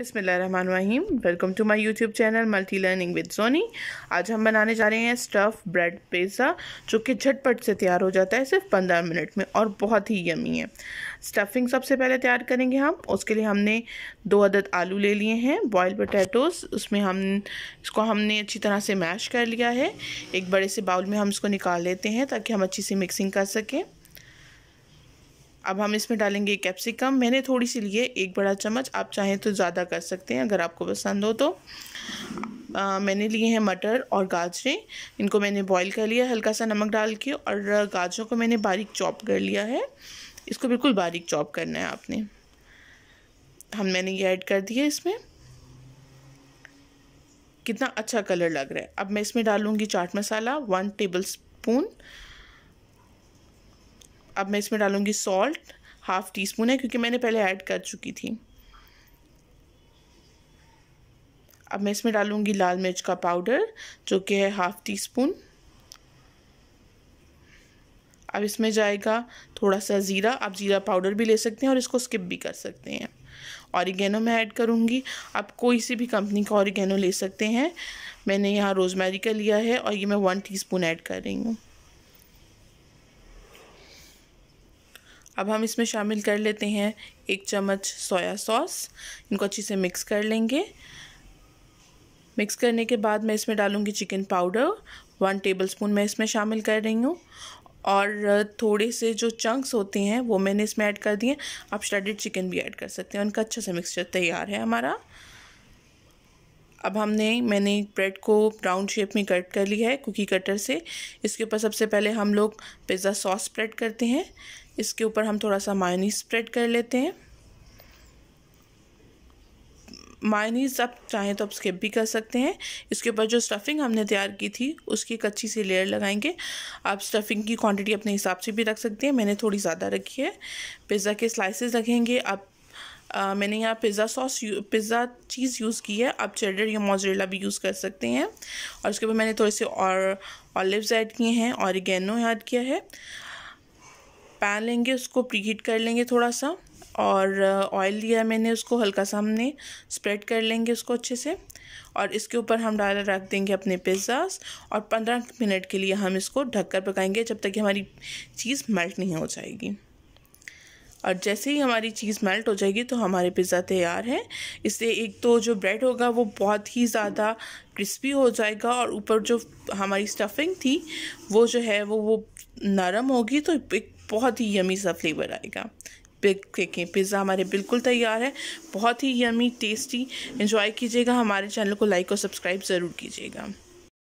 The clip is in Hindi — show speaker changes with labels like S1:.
S1: बसमीम welcome to my YouTube channel multi learning with Soni आज हम बनाने जा रहे हैं स्टफ़ ब्रेड पिज़्ज़ा जो कि झटपट से तैयार हो जाता है सिर्फ पंद्रह मिनट में और बहुत ही यमी है स्टफिंग सबसे पहले तैयार करेंगे हम उसके लिए हमने दो अदद आलू ले लिए हैं बॉयल पोटैटोस उसमें हम इसको हमने अच्छी तरह से मैश कर लिया है एक बड़े से बाउल में हम इसको निकाल लेते हैं ताकि हम अच्छी से मिक्सिंग कर सकें अब हम इसमें डालेंगे कैप्सिकम मैंने थोड़ी सी लिए एक बड़ा चम्मच आप चाहें तो ज़्यादा कर सकते हैं अगर आपको पसंद हो तो आ, मैंने लिए हैं मटर और गाजरें इनको मैंने बॉईल कर लिया हल्का सा नमक डाल के और गाजरों को मैंने बारीक चॉप कर लिया है इसको बिल्कुल बारीक चॉप करना है आपने हम मैंने ये ऐड कर दिया इसमें कितना अच्छा कलर लग रहा है अब मैं इसमें डालूँगी chaat masala one tablespoon अब मैं इसमें डालूँगी सॉल्ट हाफ़ टी स्पून है क्योंकि मैंने पहले ऐड कर चुकी थी अब मैं इसमें डालूँगी लाल मिर्च का पाउडर जो कि है हाफ़ टी स्पून अब इसमें जाएगा थोड़ा सा ज़ीरा आप ज़ीरा पाउडर भी ले सकते हैं और इसको स्किप भी कर सकते हैं ऑरिगेनो मैं ऐड करूँगी आप कोई सी भी कंपनी का ऑरिगेनो ले सकते हैं मैंने यहाँ रोज़मेरी का लिया है और ये मैं वन टीस्पून ऐड कर रही हूँ अब हम इसमें शामिल कर लेते हैं एक चम्मच सोया सॉस इनको अच्छे से मिक्स कर लेंगे मिक्स करने के बाद मैं इसमें डालूँगी chicken powder one tablespoon मैं इसमें शामिल कर रही हूँ और थोड़े से जो चंक्स होते हैं वो मैंने इसमें ऐड कर दिए आप श्रेडेड चिकन भी ऐड कर सकते हैं उनका अच्छा सा मिक्सचर तैयार है हमारा अब हमने मैंने ब्रेड को ब्राउन शेप में कट कर लिया है कुकी कटर से इसके ऊपर सबसे पहले हम लोग पिज़्ज़ा सॉस स्प्रेड करते हैं इसके ऊपर हम थोड़ा सा मायनीज स्प्रेड कर लेते हैं मायनीज आप चाहें तो आप स्किप भी कर सकते हैं इसके ऊपर जो स्टफ़िंग हमने तैयार की थी उसकी एक अच्छी सी लेयर लगाएंगे आप स्टफ़िंग की क्वांटिटी अपने हिसाब से भी रख सकते हैं मैंने थोड़ी ज़्यादा रखी है पिज़्ज़ा के स्लाइसेस रखेंगे आप आ, मैंने यहाँ pizza sauce pizza cheese use की है आप चेडर या मोजरेला भी यूज़ कर सकते हैं और उसके ऊपर मैंने थोड़े से और ऑलिव्स ऐड किए हैं और गैनो ऐड किया है पैन लेंगे उसको प्री हीट कर लेंगे थोड़ा सा और ऑयल लिया मैंने उसको हल्का सा हमने स्प्रेड कर लेंगे उसको अच्छे से और इसके ऊपर हम डाल रख देंगे अपने पिज़्ज़ास और पंद्रह मिनट के लिए हम इसको ढककर पकाएंगे जब तक कि हमारी चीज़ मेल्ट नहीं हो जाएगी और जैसे ही हमारी चीज़ मेल्ट हो जाएगी तो हमारे पिज़्ज़ा तैयार है इससे एक तो जो ब्रेड होगा वो बहुत ही ज़्यादा क्रिस्पी हो जाएगा और ऊपर जो हमारी स्टफिंग थी वो जो है वो वो नरम होगी तो एक बहुत ही यमी सा फ्लेवर आएगा पिक देखें पिज़्ज़ा हमारे बिल्कुल तैयार है बहुत ही यमी टेस्टी इंजॉय कीजिएगा हमारे चैनल को लाइक और सब्सक्राइब ज़रूर कीजिएगा